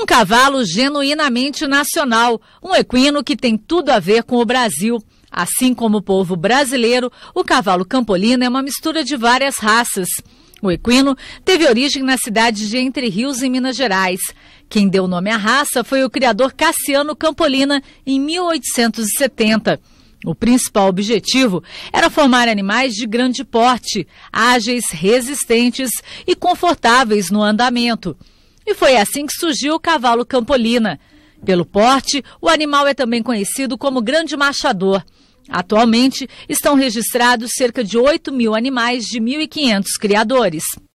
um cavalo genuinamente nacional, um equino que tem tudo a ver com o Brasil. Assim como o povo brasileiro, o cavalo campolino é uma mistura de várias raças. O equino teve origem na cidade de Entre Rios, em Minas Gerais. Quem deu nome à raça foi o criador Cassiano Campolina, em 1870. O principal objetivo era formar animais de grande porte, ágeis, resistentes e confortáveis no andamento e foi assim que surgiu o cavalo campolina. Pelo porte, o animal é também conhecido como grande machador. Atualmente, estão registrados cerca de 8 mil animais de 1.500 criadores.